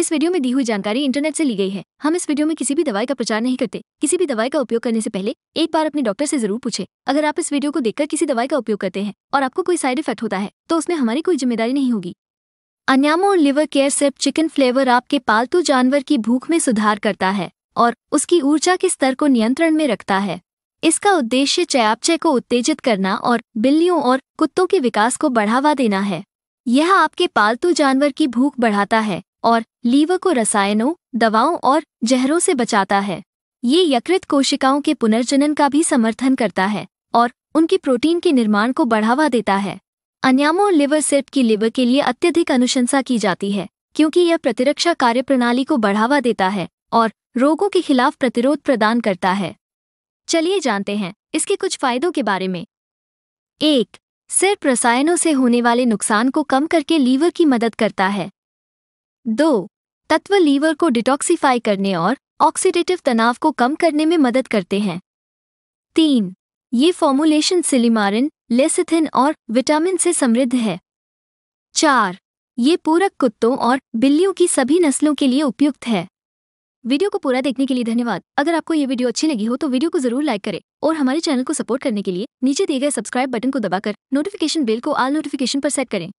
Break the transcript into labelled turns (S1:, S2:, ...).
S1: इस वीडियो में दी हुई जानकारी इंटरनेट से ली गई है हम इस वीडियो में किसी भी दवाई का प्रचार नहीं करते किसी भी दवाई का उपयोग करने से पहले एक बार अपने डॉक्टर से जरूर पूछे अगर आप इस वीडियो को देखकर किसी दवाई का उपयोग करते हैं और आपको कोई साइड इफेक्ट होता है तो उसमें हमारी कोई जिम्मेदारी नहीं होगी अन्यामो और लिवर केयर सिर्फ चिकन फ्लेवर आपके पालतू जानवर की भूख में सुधार करता है और उसकी ऊर्जा के स्तर को नियंत्रण में रखता है इसका उद्देश्य चयापचय को उत्तेजित करना और बिल्लियों और कुत्तों के विकास को बढ़ावा देना है यह आपके पालतू जानवर की भूख बढ़ाता है और लीवर को रसायनों दवाओं और जहरों से बचाता है ये यकृत कोशिकाओं के पुनर्जनन का भी समर्थन करता है और उनकी प्रोटीन के निर्माण को बढ़ावा देता है अन्यामो लिवर सिर्प की लिवर के लिए अत्यधिक अनुशंसा की जाती है क्योंकि यह प्रतिरक्षा कार्यप्रणाली को बढ़ावा देता है और रोगों के खिलाफ प्रतिरोध प्रदान करता है चलिए जानते हैं इसके कुछ फायदों के बारे में एक सिर्फ रसायनों से होने वाले नुकसान को कम करके लीवर की मदद करता है दो तत्व लीवर को डिटॉक्सीफाई करने और ऑक्सीडेटिव तनाव को कम करने में मदद करते हैं तीन ये फॉर्मुलेशन सिलीमारिन लेसिथिन और विटामिन से समृद्ध है चार ये पूरक कुत्तों और बिल्लियों की सभी नस्लों के लिए उपयुक्त है वीडियो को पूरा देखने के लिए धन्यवाद अगर आपको ये वीडियो अच्छी लगी हो तो वीडियो को जरूर लाइक करें और हमारे चैनल को सपोर्ट करने के लिए नीचे दिए गए सब्सक्राइब बटन को दबाकर नोटिफिकेशन बेल को आल नोटिफिकेशन पर सेट करें